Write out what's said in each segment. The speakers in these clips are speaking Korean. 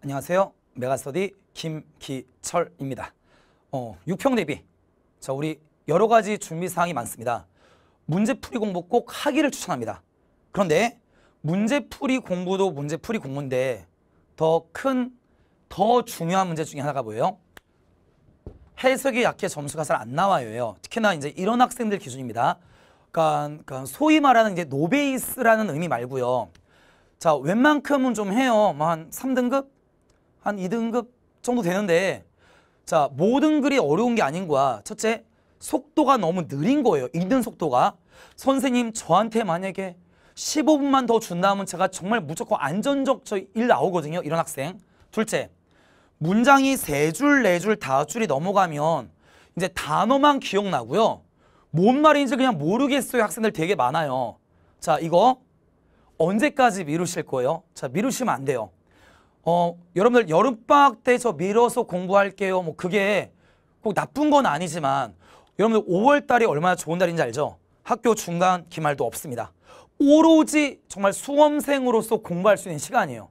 안녕하세요. 메가스터디 김기철입니다. 어, 6평 대비 자, 우리 여러 가지 준비사항이 많습니다. 문제풀이 공부 꼭 하기를 추천합니다. 그런데 문제풀이 공부도 문제풀이 공부인데 더 큰, 더 중요한 문제 중에 하나가 뭐예요? 해석이 약해 점수가 잘 안 나와요. 특히나 이제 이런 학생들 기준입니다. 그러니까, 그러니까 소위 말하는 이제 노베이스라는 의미 말고요. 자, 웬만큼은 좀 해요. 뭐한 3등급? 한 2등급 정도 되는데 자 모든 글이 어려운 게 아닌 거야. 첫째 속도가 너무 느린 거예요. 읽는 속도가. 선생님 저한테 만약에 15분만 더 준다면 제가 정말 무조건 안전적 저 일 나오거든요. 이런 학생. 둘째 문장이 3 줄, 4 줄, 5 줄이 넘어가면 이제 단어만 기억나고요. 뭔 말인지 그냥 모르겠어요. 학생들 되게 많아요. 자, 이거 언제까지 미루실 거예요? 자, 미루시면 안 돼요. 어 여러분들 여름방학 때에서 밀어서 공부할게요. 뭐 그게 꼭 나쁜 건 아니지만 여러분들 5월 달이 얼마나 좋은 달인지 알죠? 학교 중간 기말도 없습니다. 오로지 정말 수험생으로서 공부할 수 있는 시간이에요.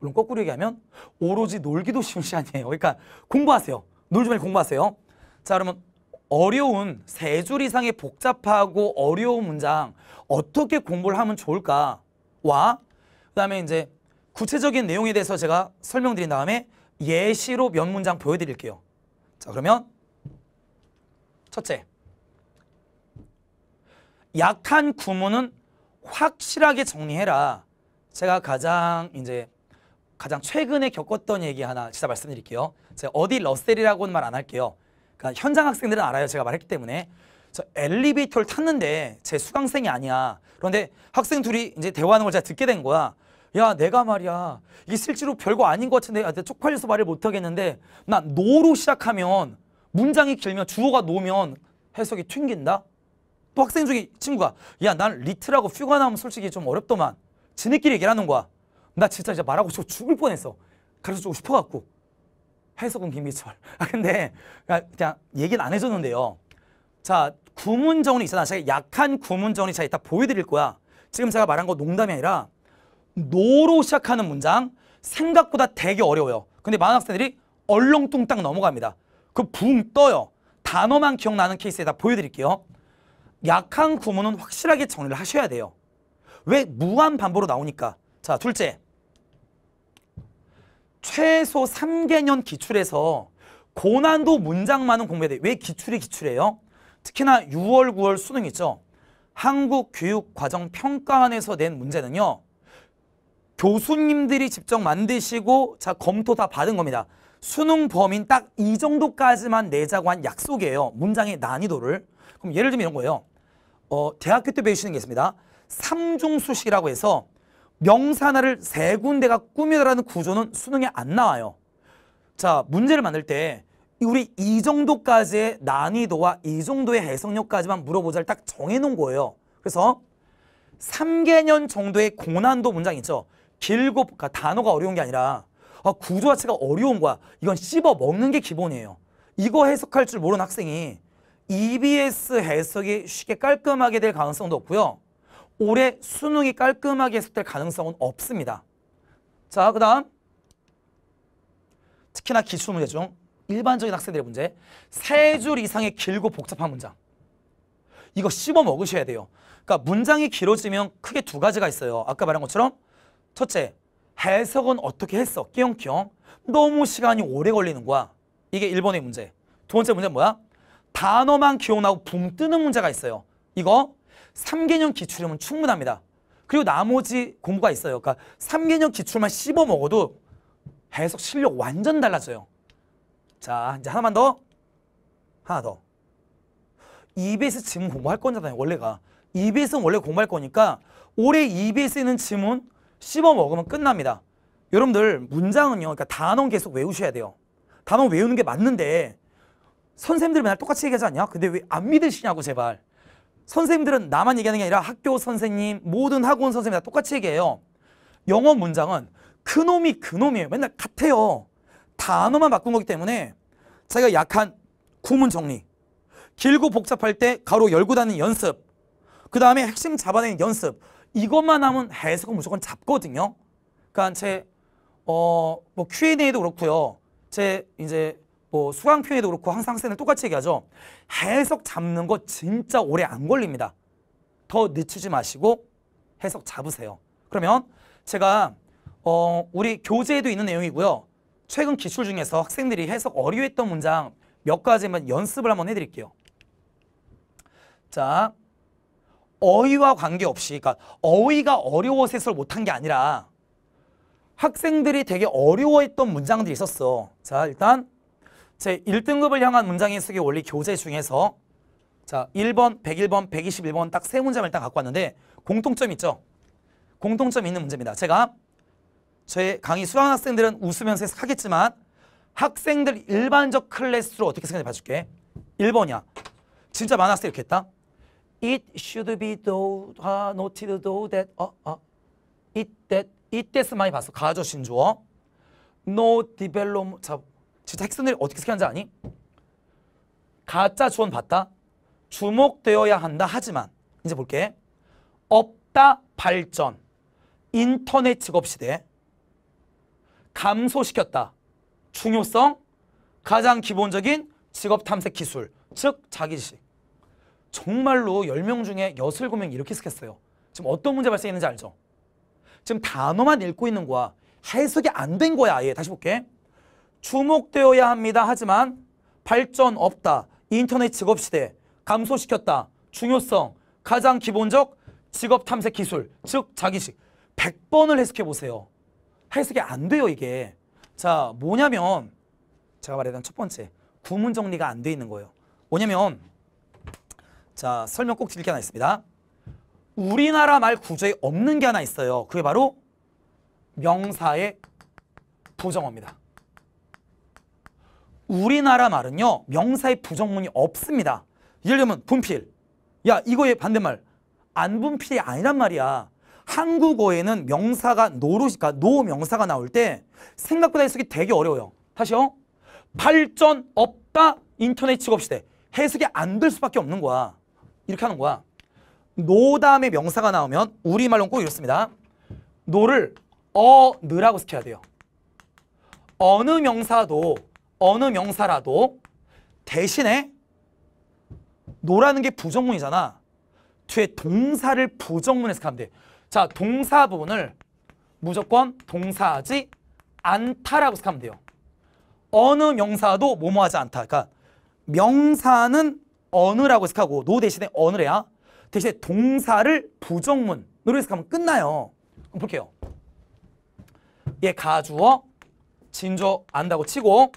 물론 거꾸로 얘기하면 오로지 놀기도 쉬운 시간이에요. 그러니까 공부하세요. 놀지 말고 공부하세요. 자여러분 어려운 세 줄 이상의 복잡하고 어려운 문장 어떻게 공부를 하면 좋을까? 와 그다음에 이제 구체적인 내용에 대해서 제가 설명드린 다음에 예시로 몇 문장 보여드릴게요. 자 그러면 첫째 약한 구문은 확실하게 정리해라. 제가 가장 이제 가장 최근에 겪었던 얘기 하나 진짜 말씀드릴게요. 제가 어디 러셀이라고는 말 안 할게요. 그러니까 현장 학생들은 알아요. 제가 말했기 때문에. 저 엘리베이터를 탔는데 제 수강생이 아니야. 그런데 학생 둘이 이제 대화하는 걸 제가 듣게 된 거야. 야 내가 말이야 이게 실제로 별거 아닌 것 같은데 아, 내가 쪽팔려서 말을 못하겠는데 나 노로 시작하면 문장이 길면 주어가 노면 해석이 튕긴다 또 학생 중에 친구가 야 난 리트라고 퓨가 나오면 솔직히 좀 어렵더만 지네끼리 얘기하는 거야 나 진짜 이제 말하고 싶어 죽을 뻔했어 가르쳐주고 싶어갖고 해석은 김기철 아 근데 아, 그냥 얘기는 안 해줬는데요 자 구문정원이 있잖아 제가 약한 구문정원이 제가 이따 보여드릴 거야 지금 제가 말한 거 농담이 아니라 노로 시작하는 문장 생각보다 되게 어려워요. 근데 많은 학생들이 얼렁뚱땅 넘어갑니다. 그 붕 떠요. 단어만 기억나는 케이스에다 보여드릴게요. 약한 구문은 확실하게 정리를 하셔야 돼요. 왜 무한 반복으로 나오니까. 자, 둘째. 최소 3개년 기출에서 고난도 문장만은 공부해야 돼. 왜 기출이 기출이에요? 특히나 6월, 9월 수능 있죠. 한국교육과정평가원에서 낸 문제는요. 교수님들이 직접 만드시고 자 검토 다 받은 겁니다. 수능 범인 딱 이 정도까지만 내자고 한 약속이에요. 문장의 난이도를. 그럼 예를 들면 이런 거예요. 어, 대학교 때 배우시는 게 있습니다. 삼중수식이라고 해서 명사 하나를 세 군데가 꾸며라는 구조는 수능에 안 나와요. 자, 문제를 만들 때 우리 이 정도까지의 난이도와 이 정도의 해석력까지만 물어보자를 딱 정해놓은 거예요. 그래서 3개년 정도의 고난도 문장 있죠. 길고 그러니까 단어가 어려운 게 아니라 아, 구조 자체가 어려운 거야. 이건 씹어 먹는 게 기본이에요. 이거 해석할 줄 모르는 학생이 EBS 해석이 쉽게 깔끔하게 될 가능성도 없고요. 올해 수능이 깔끔하게 해석될 가능성은 없습니다. 자, 그 다음 특히나 기출문제 중 일반적인 학생들의 문제 세 줄 이상의 길고 복잡한 문장 이거 씹어 먹으셔야 돼요. 그러니까 문장이 길어지면 크게 두 가지가 있어요. 아까 말한 것처럼 첫째, 해석은 어떻게 했어? 끼용끼용. 너무 시간이 오래 걸리는 거야. 이게 1번의 문제. 두 번째 문제는 뭐야? 단어만 기억나고 붕 뜨는 문제가 있어요. 이거 3개년 기출이면 충분합니다. 그리고 나머지 공부가 있어요. 그러니까 3개년 기출만 씹어 먹어도 해석 실력 완전 달라져요. 자, 이제 하나만 더. 하나 더. EBS 지문 공부할 거잖아요, 원래가. EBS는 원래 공부할 거니까 올해 EBS에 있는 지문 씹어 먹으면 끝납니다. 여러분들 문장은요. 그러니까 단어 계속 외우셔야 돼요. 단어 외우는 게 맞는데 선생님들 맨날 똑같이 얘기하지 않냐? 근데 왜 안 믿으시냐고 제발. 선생님들은 나만 얘기하는 게 아니라 학교 선생님, 모든 학원 선생님 다 똑같이 얘기해요. 영어 문장은 그놈이 그놈이에요. 맨날 같아요. 단어만 바꾼 거기 때문에 자기가 약한 구문 정리, 길고 복잡할 때 가로 열고 닫는 연습, 그 다음에 핵심 잡아내는 연습 이것만 하면 해석은 무조건 잡거든요. 그러니까 제어뭐 Q&A도 그렇고요. 제 이제 뭐 수강 Q&A도 그렇고 항상 학생들 똑같이 얘기하죠. 해석 잡는 거 진짜 오래 안 걸립니다. 더 늦추지 마시고 해석 잡으세요. 그러면 제가 어 우리 교재에도 있는 내용이고요. 최근 기출 중에서 학생들이 해석 어려했던 문장 몇 가지만 연습을 한번 해드릴게요. 자, 어휘와 관계없이 그러니까 어휘가 어려워서 해석을 못한 게 아니라 학생들이 되게 어려워했던 문장들이 있었어. 자 일단 제 1등급을 향한 문장 해석의 원리 교재 중에서 자 1번, 101번, 121번 딱 세문장을 일단 갖고 왔는데 공통점 이 있죠? 공통점 이 있는 문제입니다. 제가 제 강의 수강 학생들은 웃으면서 하겠지만 학생들 일반적 클래스로 어떻게 생각해 봐줄게. 1번이야. 진짜 많았어 이렇게 했다. It should be though, 아, noted though that, 어, 어. It that, it that's 많이 봤어. 가조 신조어. No d e v e l o p 자, 진짜 핵선을 어떻게 생겼는지 아니? 가짜 주원 봤다. 주목되어야 한다. 하지만 이제 볼게. 없다 발전. 인터넷 직업시대. 감소시켰다. 중요성. 가장 기본적인 직업 탐색 기술. 즉 자기 지식. 정말로 10명 중에 6, 7명 이렇게 쓰겠어요. 지금 어떤 문제 발생했는지 알죠? 지금 단어만 읽고 있는 거야. 해석이 안 된 거야. 아예 다시 볼게. 주목되어야 합니다. 하지만 발전 없다. 인터넷 직업시대. 감소시켰다. 중요성. 가장 기본적 직업 탐색 기술. 즉 자기식. 100번을 해석해 보세요. 해석이 안 돼요. 이게. 자 뭐냐면 제가 말했던 첫 번째. 구문 정리가 안 돼 있는 거예요. 뭐냐면 자, 설명 꼭 드릴 게 하나 있습니다. 우리나라 말 구조에 없는 게 하나 있어요. 그게 바로 명사의 부정어입니다. 우리나라 말은요. 명사의 부정문이 없습니다. 예를 들면 분필. 야, 이거의 반대말. 안 분필이 아니란 말이야. 한국어에는 명사가 노로니까 그러니까 노 명사가 나올 때 생각보다 해석이 되게 어려워요. 다시요. 발전 없다 인터넷 직업 시대. 해석이 안 될 수밖에 없는 거야. 이렇게 하는 거야. 노 다음에 명사가 나오면 우리말로는 꼭 이렇습니다. 노를 어, 느라고 시켜야 돼요. 어느 명사도 어느 명사라도 대신에 노라는 게 부정문이잖아. 뒤에 동사를 부정문에 해석면 돼. 자, 동사 부분을 무조건 동사하지 않다라고 생각하면 돼요. 어느 명사도 뭐뭐 하지 않다. 그러니까 명사는 어느라고 해석하고 노 대신에 어느 래야 대신에 동사를 부정문으로 해석하면 끝나요. 그럼 볼게요. 얘 가주어 진조 안다고 치고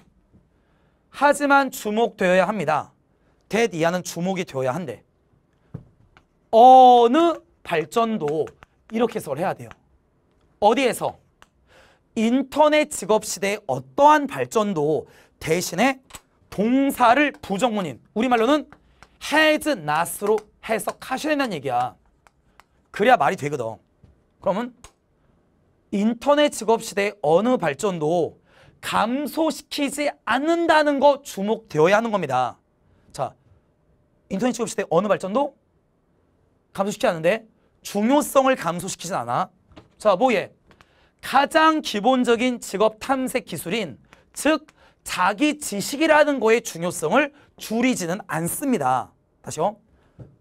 하지만 주목되어야 합니다. 대 이하는 주목이 되어야 한대. 어느 발전도 이렇게 해석을 해야 돼요. 어디에서? 인터넷 직업 시대의 어떠한 발전도 대신에 동사를 부정문인 우리말로는 has n o t 로 해석하셔야 된다는 얘기야. 그래야 말이 되거든. 그러면 인터넷 직업시대 어느 발전도 감소시키지 않는다는 거 주목되어야 하는 겁니다. 자, 인터넷 직업시대 어느 발전도 감소시키지 않는데 중요성을 감소시키진 않아. 자, 뭐예? 가장 기본적인 직업 탐색 기술인 즉 자기 지식이라는 거의 중요성을 줄이지는 않습니다. 다시요.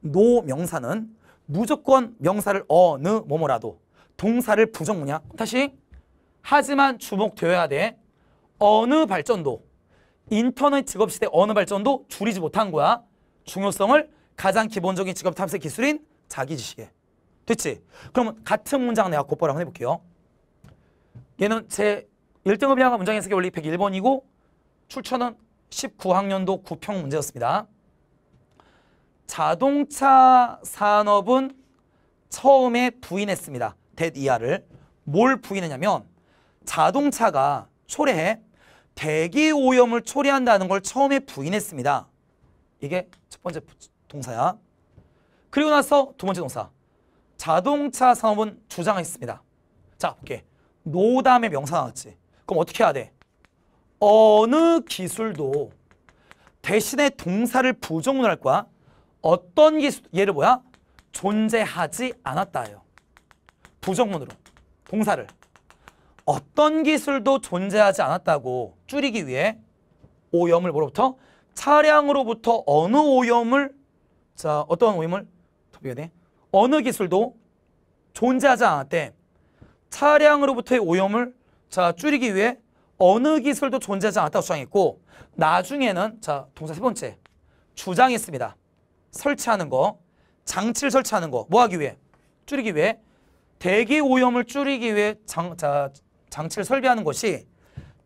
노 명사는 무조건 명사를 어느 뭐뭐라도 동사를 부정문이야. 다시 하지만 주목되어야 돼. 어느 발전도 인터넷 직업시대 어느 발전도 줄이지 못한 거야. 중요성을 가장 기본적인 직업 탐색 기술인 자기 지식에. 됐지? 그러 같은 문장 내가 곧바로 한번 해볼게요. 얘는 제 1등급 이하 문장 해석의 원리 101번이고 출처는 19학년도 9평 문제였습니다. 자동차 산업은 처음에 부인했습니다. 댓 이하를. 뭘 부인했냐면 자동차가 초래해 대기오염을 초래한다는 걸 처음에 부인했습니다. 이게 첫 번째 동사야. 그리고 나서 두 번째 동사. 자동차 산업은 주장했습니다. 자, 볼게. 노담의 명사 나왔지. 그럼 어떻게 해야 돼? 어느 기술도 대신에 동사를 부정문할 거야. 어떤 기술, 예를 뭐야? 존재하지 않았다예요. 부정문으로, 동사를. 어떤 기술도 존재하지 않았다고 줄이기 위해 오염을 뭐로부터? 차량으로부터 어느 오염을, 자, 어떤 오염을? 미안해. 어느 기술도 존재하지 않았대. 차량으로부터의 오염을 자 줄이기 위해 어느 기술도 존재하지 않았다고 주장했고 나중에는 자 동사 세 번째 주장했습니다. 설치하는 거, 장치를 설치하는 거 뭐 하기 위해? 줄이기 위해 대기 오염을 줄이기 위해 장, 자, 장치를 설비하는 것이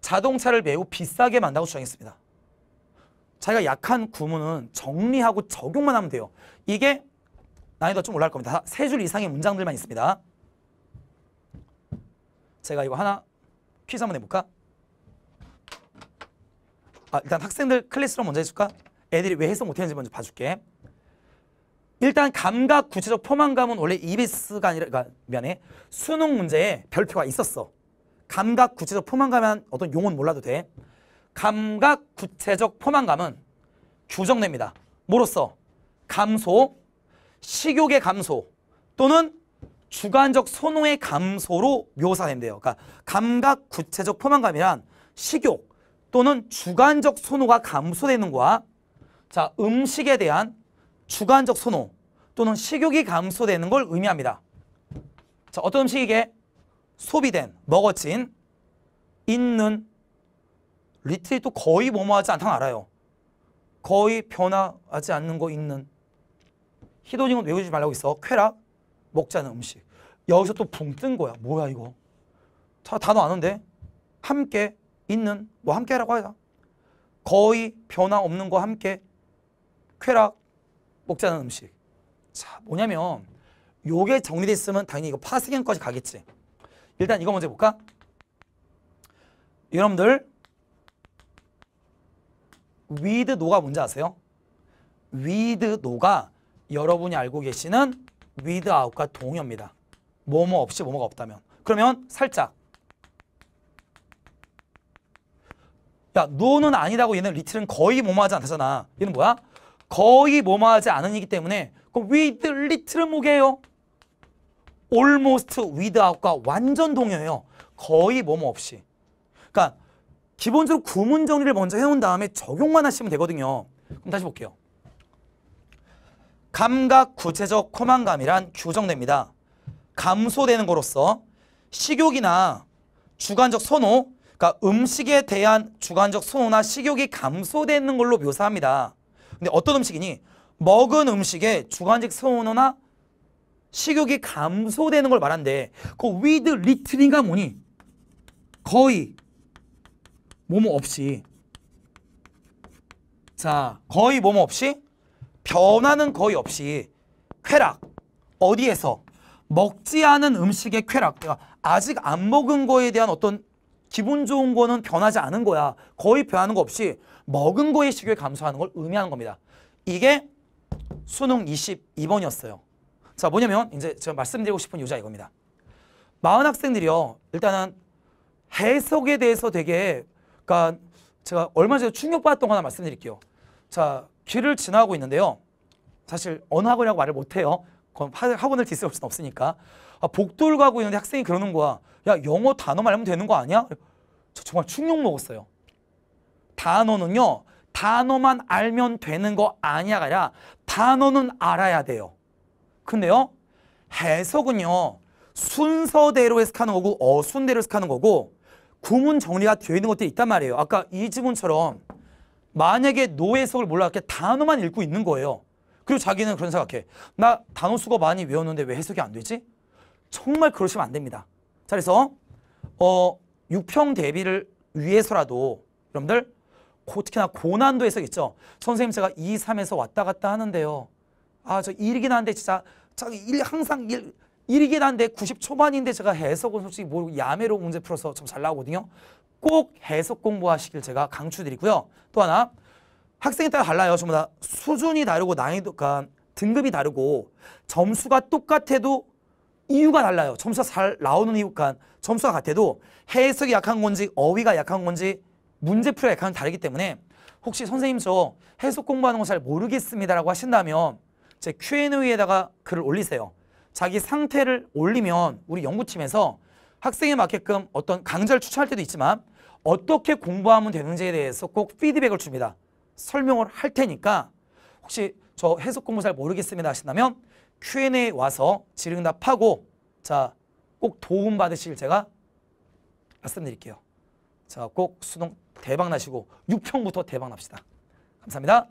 자동차를 매우 비싸게 만다고 주장했습니다. 자기가 약한 구문은 정리하고 적용만 하면 돼요. 이게 난이도가 좀 올라갈 겁니다. 세 줄 이상의 문장들만 있습니다. 제가 이거 하나 퀴즈 한번 해볼까? 아, 일단 학생들 클래스로 먼저 해줄까? 애들이 왜 해석 못했는지 먼저 봐줄게. 일단 감각 구체적 포만감은 원래 EBS가 아니라 그러니까 미안해 수능 문제에 별표가 있었어. 감각 구체적 포만감은 어떤 용어는 몰라도 돼. 감각 구체적 포만감은 규정됩니다. 뭐로써 감소, 식욕의 감소 또는 주관적 선호의 감소로 묘사된대요. 그러니까 감각 구체적 포만감이란 식욕, 또는 주관적 선호가 감소되는 거와 자 음식에 대한 주관적 선호 또는 식욕이 감소되는 걸 의미합니다. 자 어떤 음식이게 소비된, 먹어진, 있는 리트리 거의 뭐뭐하지 않다는 알아요. 거의 변화하지 않는 거 있는 히도닝은 외우지 말라고 있어. 쾌락, 먹지 않은 음식. 여기서 또 붕 뜬 거야. 뭐야 이거. 자, 단어 아는데? 함께 있는 뭐 함께라고 하자. 거의 변화없는 거 함께 쾌락 먹자는 음식. 자 뭐냐면 요게 정리됐으면 당연히 이거 파세견까지 가겠지. 일단 이거 먼저 볼까? 여러분들 위드 노가 뭔지 아세요? 위드 노가 여러분이 알고 계시는 위드 아웃과 동의입니다. 뭐뭐 없이 뭐뭐가 없다면. 그러면 살짝 그러니까 노는 아니라고 얘는 리틀은 거의 모뭐하지 않다잖아. 얘는 뭐야? 거의 뭐뭐하지 않으니기 때문에 그럼 with l i 은 뭐게요? almost without과 완전 동요예요. 거의 뭐뭐 없이. 그러니까 기본적으로 구문 정리를 먼저 해온 다음에 적용만 하시면 되거든요. 그럼 다시 볼게요. 감각 구체적 코만감이란 규정됩니다. 감소되는 거로서 식욕이나 주관적 선호, 그러니까 음식에 대한 주관적 소호나 식욕이 감소되는 걸로 묘사합니다. 근데 어떤 음식이니? 먹은 음식에 주관적 소호나 식욕이 감소되는 걸 말한대. 그 with littling가 뭐니? 거의 뭐뭐 없이 자 거의 뭐뭐 없이 변화는 거의 없이 쾌락 어디에서 먹지 않은 음식의 쾌락 그러니까 아직 안 먹은 거에 대한 어떤 기분 좋은 거는 변하지 않은 거야. 거의 변하는 거 없이 먹은 거의 식욕이 감소하는 걸 의미하는 겁니다. 이게 수능 22번이었어요. 자 뭐냐면 이제 제가 말씀드리고 싶은 요자 이겁니다. 마흔 학생들이요. 일단은 해석에 대해서 되게 그러니까 제가 얼마 전에 충격받았던 거 하나 말씀드릴게요. 자 길을 지나고 있는데요. 사실 어느 학원이라고 말을 못해요. 그건 학원을 디스할 수는 없으니까. 아, 복도를 가고 있는데 학생이 그러는 거야. 야 영어 단어만 알면 되는 거 아니야? 저 정말 충격 먹었어요. 단어는요. 단어만 알면 되는 거 아니야가 아니라 단어는 알아야 돼요. 근데요. 해석은요. 순서대로 해석하는 거고 어순대로 해석하는 거고 구문 정리가 되어 있는 것들이 있단 말이에요. 아까 이 지문처럼 만약에 노 해석을 몰라 이렇게 단어만 읽고 있는 거예요. 그리고 자기는 그런 생각해. 나 단어 수가 많이 외웠는데 왜 해석이 안 되지? 정말 그러시면 안 됩니다. 자 그래서 어 6평 대비를 위해서라도 여러분들 고, 특히나 고난도 에서 있죠. 선생님 제가 2, 3에서 왔다 갔다 하는데요. 아저 1이긴 한데 진짜 저 일, 항상 일, 1이긴 한데 90 초반인데 제가 해석은 솔직히 모르고 뭐 야매로 문제 풀어서 좀 잘 나오거든요. 꼭 해석 공부하시길 제가 강추드리고요. 또 하나 학생에 따라 달라요. 전부 다 수준이 다르고 난이도가 등급이 다르고 점수가 똑같아도 이유가 달라요. 점수가 잘 나오는 이유가 점수가 같아도 해석이 약한 건지 어휘가 약한 건지 문제풀이가 약한 건 다르기 때문에 혹시 선생님 저 해석 공부하는 거 잘 모르겠습니다라고 하신다면 제 Q&A에다가 글을 올리세요. 자기 상태를 올리면 우리 연구팀에서 학생에 맞게끔 어떤 강좌를 추천할 때도 있지만 어떻게 공부하면 되는지에 대해서 꼭 피드백을 줍니다. 설명을 할 테니까 혹시 저 해석 공부 잘 모르겠습니다 하신다면 Q&A 와서 질의응답하고 자 꼭 도움 받으실 제가 말씀드릴게요. 자꼭 수능 대박 나시고 6평부터 대박 납시다. 감사합니다.